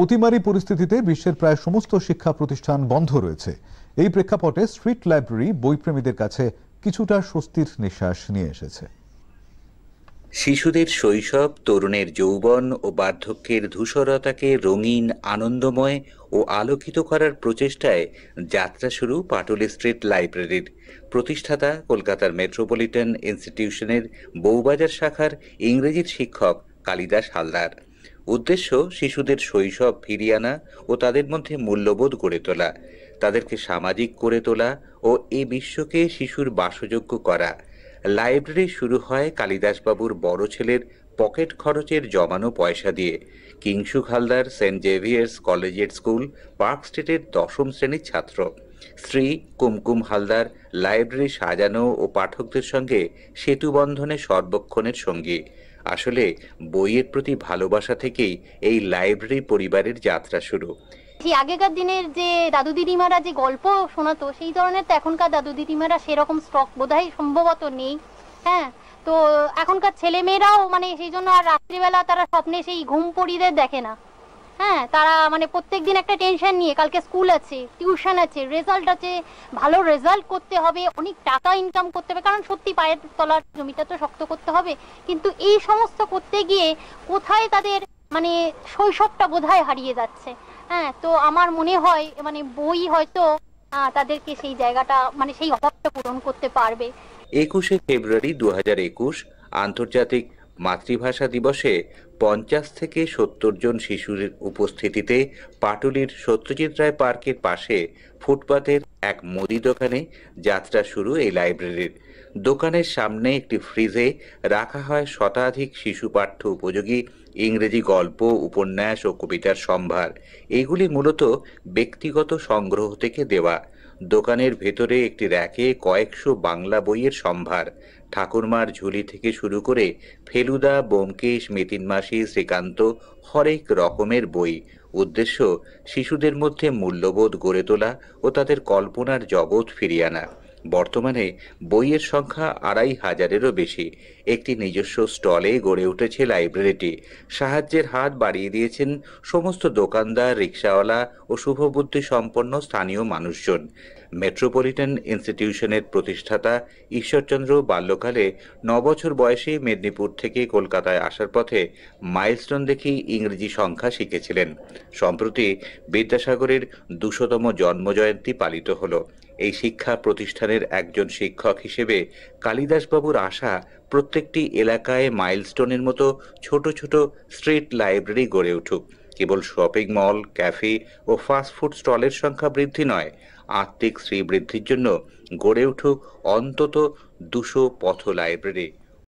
অতিমারি পরিস্থিতিতে বিশ্বের প্রায় সমস্ত শিক্ষা প্রতিষ্ঠান বন্ধ রয়েছে এই প্রেক্ষাপটে স্ট্রিট লাইব্রেরি বইপ্রেমীদের কাছে কিছুটা স্বস্তির নিঃশ্বাস নিয়ে এসেছে শিশুদের শৈশব তরুণের যৌবন ও বার্ধক্যের ধূসরতাকে রঙিন আনন্দময় ও আলোকিত করার প্রচেষ্টায় যাত্রা শুরু পাটুলি স্ট্রিট লাইব্রেরির প্রতিষ্ঠাতা কলকাতার মেট্রোপলিটন ইনস্টিটিউশনের বৌবাজার শাখার ইংরেজির শিক্ষক কালিদাস হালদার উদ্দেশ্য শিশুদের শৈশব ফিরিয়ে আনা ও তাদের মধ্যে মূল্যবোধ গড়ে তোলা তাদেরকে সামাজিক করে তোলা ও এই বিশ্বকে শিশুর বাসযোগ্য করা লাইব্রেরি শুরু হয় কালিদাসবাবুর বড় ছেলের পকেট খরচের জমানো পয়সা দিয়ে কিংসু হালদার সেন্ট জেভিয়ার্স কলেজের স্কুল পার্ক স্ট্রিটের দশম শ্রেণীর ছাত্র শ্রী কুমকুম হালদার লাইব্রেরি সাজানো ও পাঠকদের সঙ্গে সেতু বন্ধনে সর্বক্ষণের সঙ্গী আসলে বইয়ের প্রতি ভালোবাসা থেকেই এই লাইব্রেরি পরিবারের যাত্রা শুরু সেই আগেকার দিনের যে দাদু দিদিমারা যে গল্প শোনাতো সেই ধরনের তো এখনকার দাদু দিদিমারা সেরকম স্টক বোধহয় সম্ভবত নেই হ্যাঁ তো এখনকার ছেলেমেয়েরাও মানে সেই জন্য আর রাত্রিবেলা তারা স্বপ্নে সেই ঘুম পড়িদের দেখে না হ্যাঁ তারা মানে প্রত্যেক দিন একটা টেনশন নিয়ে কালকে স্কুল আছে টিউশন আছে রেজাল্ট আছে ভালো রেজাল্ট করতে হবে অনেক টাকা ইনকাম করতে হবে কারণ সত্যি পায়ের তলার জমিটা তো শক্ত করতে হবে কিন্তু এই সমস্ত করতে গিয়ে কোথায় তাদের মানে শৈশবটা বোধহয় হারিয়ে যাচ্ছে হ্যাঁ তো আমার মনে হয় মানে বই হয়তো তাদেরকে সেই জায়গাটা মানে সেই অভাবটা পূরণ করতে পারবে একুশে ফেব্রুয়ারি দু আন্তর্জাতিক মাতৃভাষা দিবসে পঞ্চাশ থেকে সত্তর জন শিশুর উপস্থিতিতে পাটুলির সত্যজিৎ রায় পার্কের পাশে ফুটপাতের এক মুদি দোকানে যাত্রা শুরু এই লাইব্রেরির দোকানের সামনে একটি ফ্রিজে রাখা হয় শতাধিক শিশু পাঠ্য উপযোগী ইংরেজি গল্প উপন্যাস ও কবিতার সম্ভার এগুলি মূলত ব্যক্তিগত সংগ্রহ থেকে দেওয়া দোকানের ভেতরে একটি র্যাকে কয়েকশো বাংলা বইয়ের সম্ভার ঠাকুরমার ঝুলি থেকে শুরু করে ফেলুদা বোমকেশ মিতিন মাসি শ্রীকান্ত হরেক রকমের বই উদ্দেশ্য শিশুদের মধ্যে মূল্যবোধ গড়ে তোলা ও তাদের কল্পনার জগৎ ফিরিয়ে আনা বর্তমানে বইয়ের সংখ্যা আড়াই হাজারেরও বেশি একটি নিজস্ব স্টলে গড়ে উঠেছে লাইব্রেরিটি সাহায্যের হাত বাড়িয়ে দিয়েছেন সমস্ত দোকানদার রিক্সাওয়ালা ও শুভবুদ্ধি সম্পন্ন স্থানীয় মানুষজন মেট্রোপলিটন ইনস্টিটিউশনের প্রতিষ্ঠাতা ঈশ্বরচন্দ্র বাল্যকালে নবছর বয়সে মেদিনীপুর থেকে কলকাতায় আসার পথে মাইলস্টোন দেখে ইংরেজি সংখ্যা শিখেছিলেন সম্প্রতি বিদ্যাসাগরের দুশোতম জন্মজয়ন্তী পালিত হলো এই শিক্ষা প্রতিষ্ঠানের একজন শিক্ষক হিসেবে কালিদাসবাবুর আশা প্রত্যেকটি এলাকায় মাইলস্টোনের মতো ছোট ছোট স্ট্রিট লাইব্রেরি গড়ে উঠুক কেবল শপিং মল ক্যাফে ও ফাস্টফুড স্টলের সংখ্যা বৃদ্ধি নয় আত্মিক শ্রী বৃদ্ধির জন্য গড়ে উঠুক অন্তত দুশো পথ লাইব্রেরি